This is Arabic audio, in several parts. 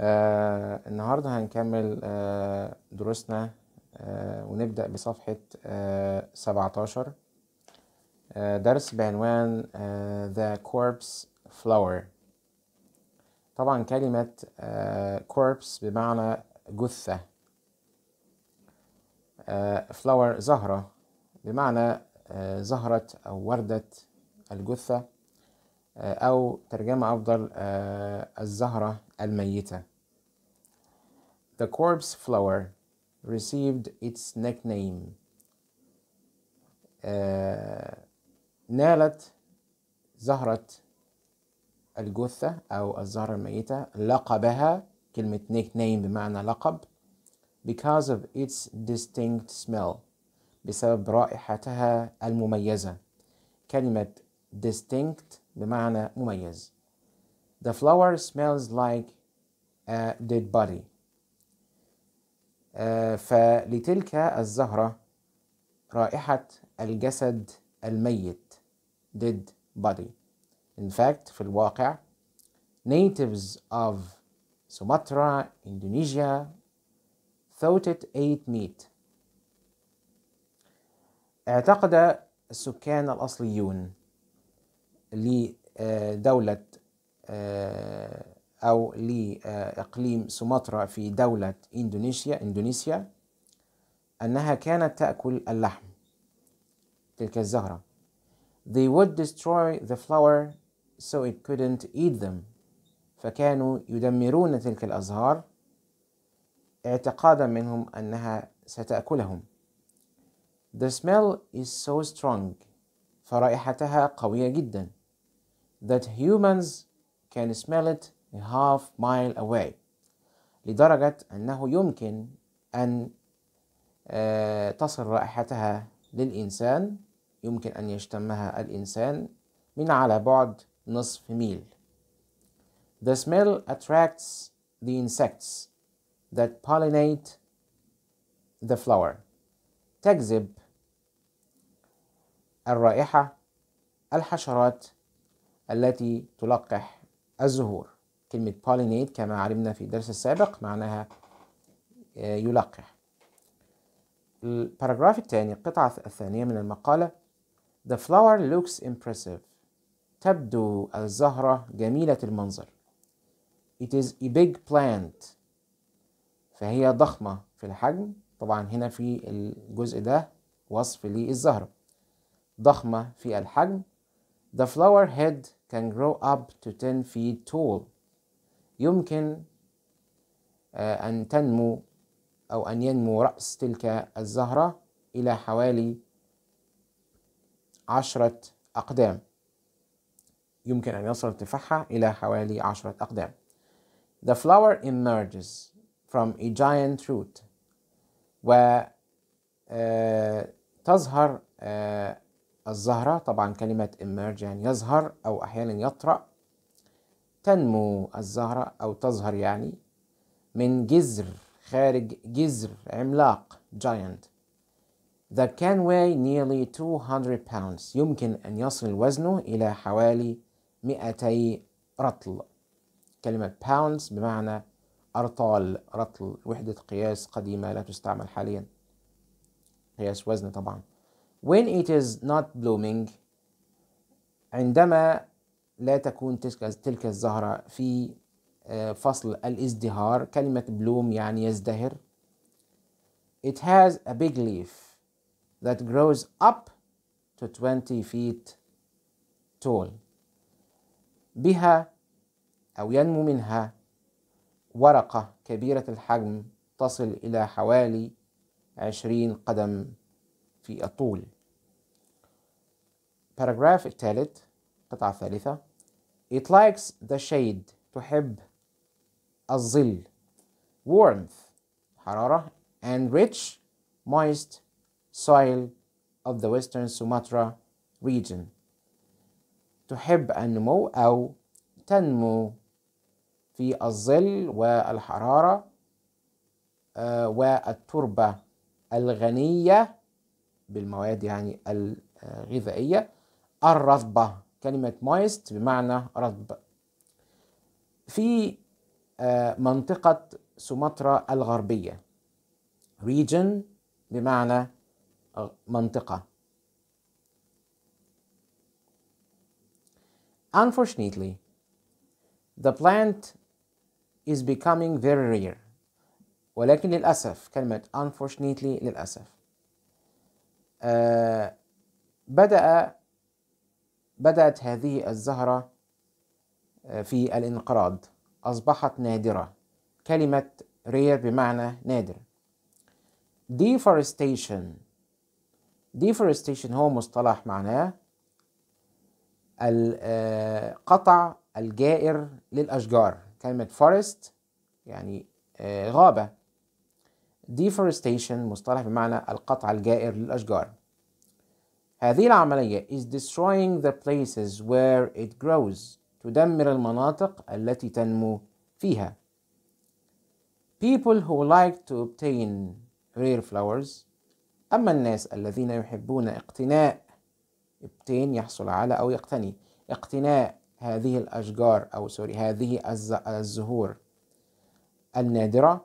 آه النهارده هنكمل آه دروسنا آه ونبدأ بصفحة آه 17 آه درس بعنوان آه The Corpse Flower طبعا كلمة آه corpse بمعنى جثة آه flower زهرة بمعنى آه زهرة أو وردة الجثة آه، أو ترجمة أفضل آه، الزهرة الميتة The corpse flower received its nickname آه، نالت زهرة الجثة أو الزهرة الميتة لقبها كلمة nickname بمعنى لقب because of its distinct smell بسبب رائحتها المميزة كلمة distinct بمعنى مميز The flower smells like a dead body فلتلك الزهرة رائحة الجسد الميت dead body In fact في الواقع natives of Sumatra, Indonesia thought it ate meat اعتقد السكان الأصليون لدولة آه، أو لإقليم سومطرة في دولة إندونيسيا إندونيسيا أنها كانت تأكل اللحم تلك الزهرة They would destroy the flower so it couldn't eat them فكانوا يدمرون تلك الأزهار اعتقادا منهم أنها ستأكلهم The smell is so strong فرائحتها قوية جدا that humans can smell it a half mile away لدرجة أنه يمكن أن آه، تصل رائحتها للإنسان يمكن أن يشتمها الإنسان من على بعد نصف ميل The smell attracts the insects that pollinate the flower تجذب الرائحة الحشرات التي تلقح الزهور كلمة pollinate كما علمنا في الدرس السابق معناها آه، يلقح الباراجراف الثاني القطعة الثانية من المقالة The flower looks impressive تبدو الزهرة جميلة المنظر It is a big plant فهي ضخمة في الحجم طبعا هنا في الجزء ده وصف للزهرة ضخمة في الحجم The flower head can grow up to 10 feet tall يمكن آه، أن تنمو أو أن ينمو رأس تلك الزهرة إلى حوالي عشرة أقدام يمكن أن يصل ارتفاعها إلى حوالي عشرة أقدام The flower emerges from a giant root و آه، تظهر الزهرة طبعا كلمة emerge يعني يظهر أو أحيانا يطرأ تنمو الزهرة أو تظهر يعني من جذر خارج جذر عملاق giant that can weigh nearly 200 pounds يمكن أن يصل وزنه إلى حوالي 200 رطل كلمة pounds بمعنى أرطال رطل وحدة قياس قديمة لا تستعمل حاليا قياس وزن طبعا when it is not blooming عندما لا تكون تلك تلك الزهرة في آه، فصل الازدهار كلمة bloom يعني يزدهر it has a big leaf that grows up to 20 feet tall بها أو ينمو منها ورقة كبيرة الحجم تصل إلى حوالي عشرين قدم في الطول paragraph الثالث قطعة ثالثة It likes the shade تحب الظل warmth حرارة and rich moist soil of the western Sumatra region تحب النمو أو تنمو في الظل والحرارة آه، والتربة الغنية بالمواد يعني الغذائية الرطبة كلمة moist بمعنى رطب في آه، منطقة سومطرة الغربية region بمعنى منطقة Unfortunately, the plant is becoming very rare. ولكن للأسف كلمة unfortunately للأسف آه، بدأ بدأت هذه الزهرة آه، في الانقراض أصبحت نادرة كلمة رير بمعنى نادر deforestation deforestation هو مصطلح معناه آه، قطع الجائر للأشجار كلمة forest يعني غابة deforestation مصطلح بمعنى القطع الجائر للأشجار هذه العملية is destroying the places where it grows تدمر المناطق التي تنمو فيها people who like to obtain rare flowers أما الناس الذين يحبون اقتناء obtain يحصل على أو يقتني اقتناء هذه الأشجار أو سوري هذه الزهور النادرة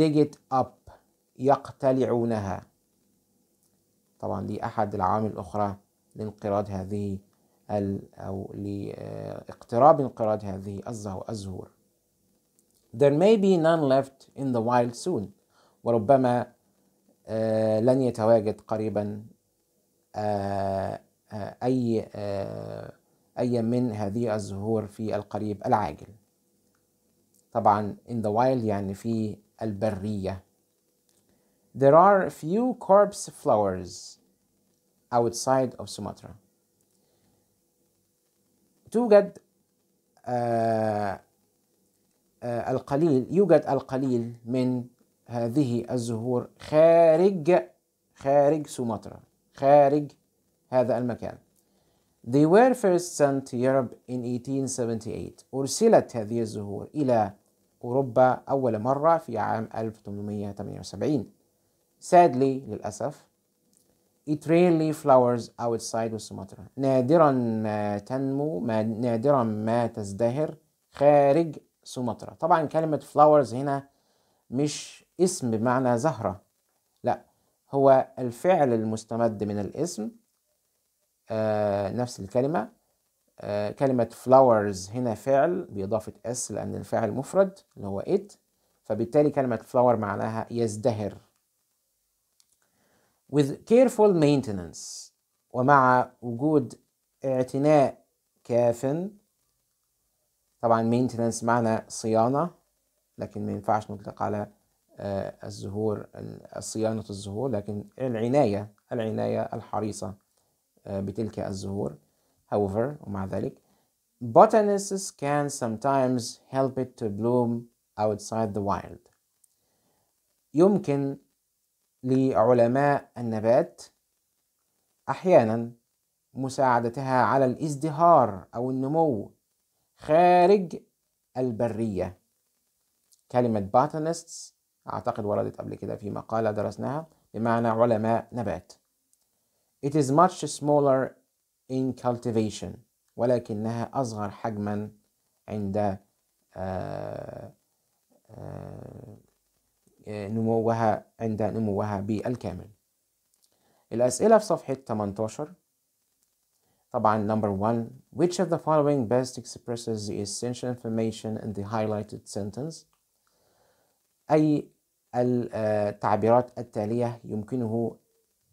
dig it up يقتلعونها طبعا دي أحد العوامل الأخرى لانقراض هذه أو لاقتراب انقراض هذه الزهور There may be none left in the wild soon وربما آه، لن يتواجد قريبا آه، آه، أي أي من هذه الزهور في القريب العاجل طبعا in the wild يعني في البرية There are few corpse flowers outside of Sumatra. توجد آه القليل يوجد القليل من هذه الزهور خارج خارج سومطرة خارج هذا المكان They were first sent to Europe in 1878 أرسلت هذه الزهور إلى أوروبا أول مرة في عام 1878 Sadly للأسف It rarely flowers outside of Sumatra نادرا ما تنمو ما نادرا ما تزدهر خارج سومطرة طبعا كلمة flowers هنا مش اسم بمعنى زهرة لا هو الفعل المستمد من الاسم آه نفس الكلمة آه كلمة flowers هنا فعل بإضافة اس لأن الفعل مفرد اللي هو it فبالتالي كلمة flower معناها يزدهر with careful maintenance ومع وجود اعتناء كاف طبعا maintenance معنى صيانة لكن ما ينفعش نطلق على آه، الزهور صيانة الزهور لكن العناية العناية الحريصة آه، بتلك الزهور however ومع ذلك botanists can sometimes help it to bloom outside the wild يمكن لعلماء النبات أحيانا مساعدتها على الازدهار أو النمو خارج البرية كلمة botanists أعتقد وردت قبل كده في مقالة درسناها بمعنى علماء نبات It is much smaller in cultivation ولكنها أصغر حجما عند آآ آه، آآ آه، نموها عند نموها بالكامل الأسئلة في صفحة 18 طبعا number one which of the following best expresses the essential information in the highlighted sentence أي التعبيرات التالية يمكنه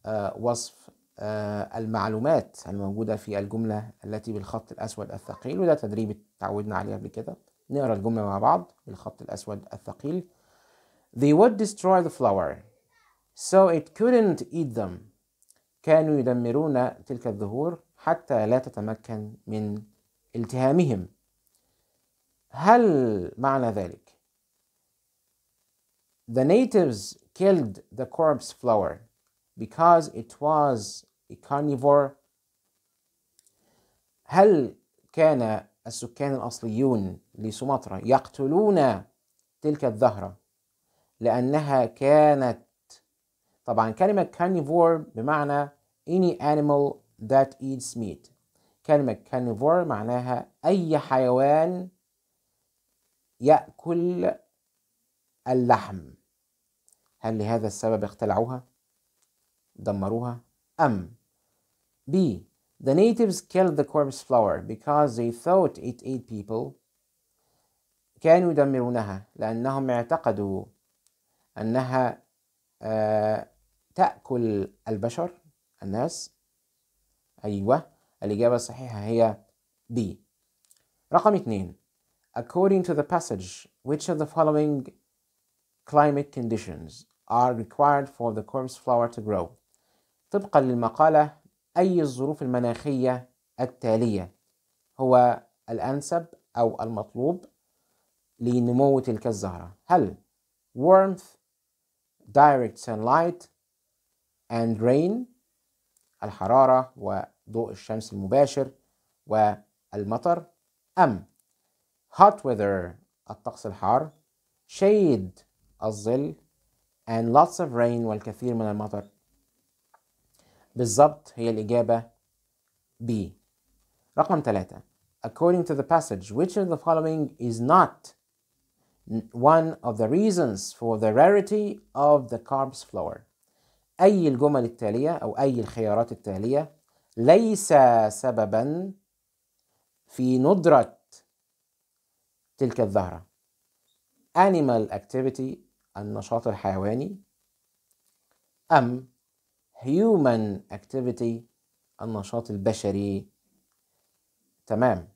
آه، وصف آه، المعلومات الموجودة في الجملة التي بالخط الأسود الثقيل وده تدريب تعودنا عليه قبل كده نقرأ الجملة مع بعض بالخط الأسود الثقيل they would destroy the flower, so it couldn't eat them. كانوا يدمرون تلك الزهور حتى لا تتمكن من التهامهم. هل معنى ذلك The natives killed the corpse flower because it was a carnivore هل كان السكان الأصليون لسومطرة يقتلون تلك الزهرة لأنها كانت طبعا كلمة carnivore بمعنى any animal that eats meat كلمة carnivore معناها أي حيوان يأكل اللحم هل لهذا السبب اختلعوها دمروها أم B The natives killed the corpse flower because they thought it ate people كانوا يدمرونها لأنهم اعتقدوا أنها آه، تأكل البشر الناس أيوة الإجابة الصحيحة هي B رقم اثنين According to the passage, which of the following climate conditions are required for the corpse flower to grow? طبقا للمقالة أي الظروف المناخية التالية هو الأنسب أو المطلوب لنمو تلك الزهرة هل warmth direct sunlight and rain الحرارة وضوء الشمس المباشر والمطر أم hot weather الطقس الحار shade الظل and lots of rain والكثير من المطر بالضبط هي الإجابة B رقم ثلاثة According to the passage, which of the following is not one of the reasons for the rarity of the carbs flour أي الجمل التالية أو أي الخيارات التالية ليس سببا في ندرة تلك الزهرة animal activity النشاط الحيواني أم human activity النشاط البشري تمام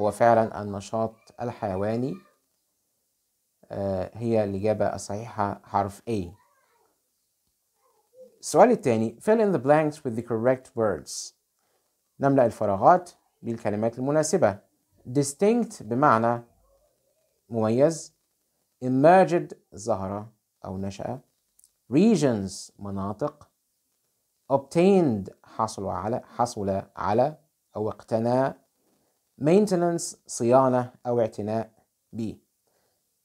هو فعلا النشاط الحيواني آه، هي الإجابة الصحيحة حرف A السؤال الثاني fill in the blanks with the correct words نملأ الفراغات بالكلمات المناسبة distinct بمعنى مميز emerged ظهر أو نشأ regions مناطق obtained حصل على حصل على أو اقتنى maintenance صيانة أو اعتناء به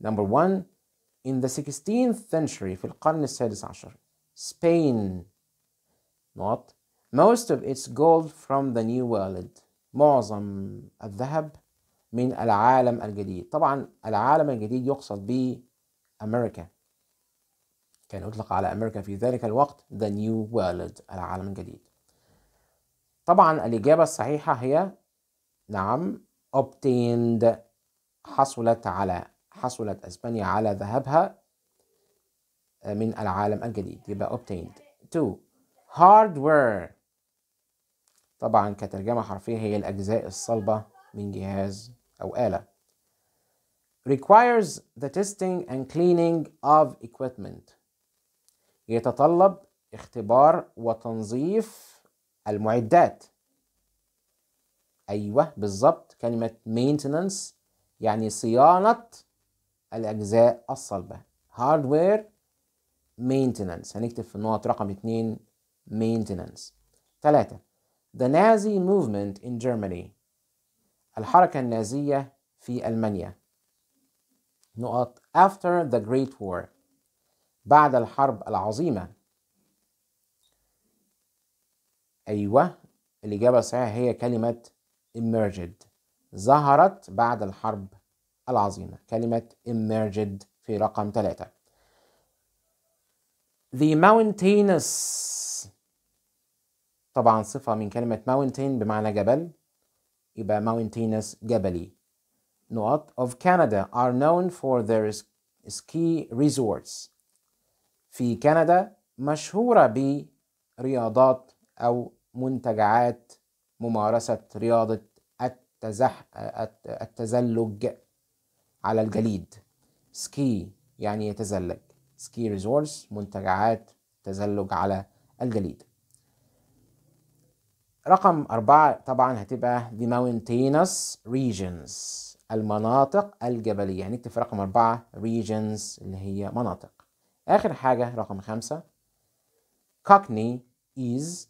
Number one, in the 16th century في القرن السادس عشر Spain not most of its gold from the new world معظم الذهب من العالم الجديد طبعا العالم الجديد يقصد به أمريكا كان يطلق على أمريكا في ذلك الوقت the new world العالم الجديد طبعا الإجابة الصحيحة هي نعم obtained حصلت على حصلت أسبانيا على ذهبها آه، من العالم الجديد يبقى obtained two hardware طبعا كترجمة حرفية هي الأجزاء الصلبة من جهاز أو آلة requires the testing and cleaning of equipment يتطلب اختبار وتنظيف المعدات أيوه بالظبط كلمة maintenance يعني صيانة الأجزاء الصلبة هاردوير maintenance هنكتب في النقط رقم 2 maintenance 3 The Nazi movement in Germany الحركة النازية في ألمانيا نقط after the Great War بعد الحرب العظيمة أيوة الإجابة الصحيحة هي كلمة emerged ظهرت بعد الحرب العظيمة كلمة emerged في رقم ثلاثة The mountainous طبعا صفة من كلمة mountain بمعنى جبل يبقى mountainous جبلي نقط of Canada are known for their ski resorts في كندا مشهورة برياضات أو منتجعات ممارسة رياضة التزح... التزلج على الجليد سكي يعني يتزلج سكي ريزورس منتجعات تزلج على الجليد رقم أربعة طبعا هتبقى the mountainous regions المناطق الجبلية يعني اكتب في رقم أربعة regions اللي هي مناطق آخر حاجة رقم خمسة cockney is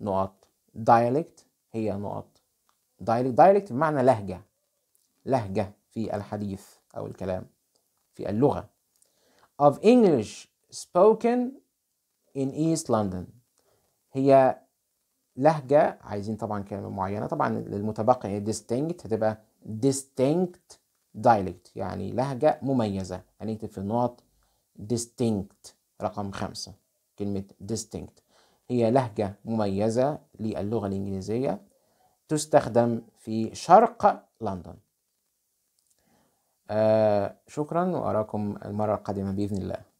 نقط dialect هي نقط dialect dialect بمعنى لهجة لهجة في الحديث أو الكلام في اللغة of English spoken in East London هي لهجة عايزين طبعا كلمة معينة طبعا للمتبقي يعني distinct هتبقى distinct dialect يعني لهجة مميزة هنكتب في النقط distinct رقم خمسة كلمة distinct هي لهجة مميزة للغة الإنجليزية تستخدم في شرق لندن آه، شكرا وأراكم المرة القادمة بإذن الله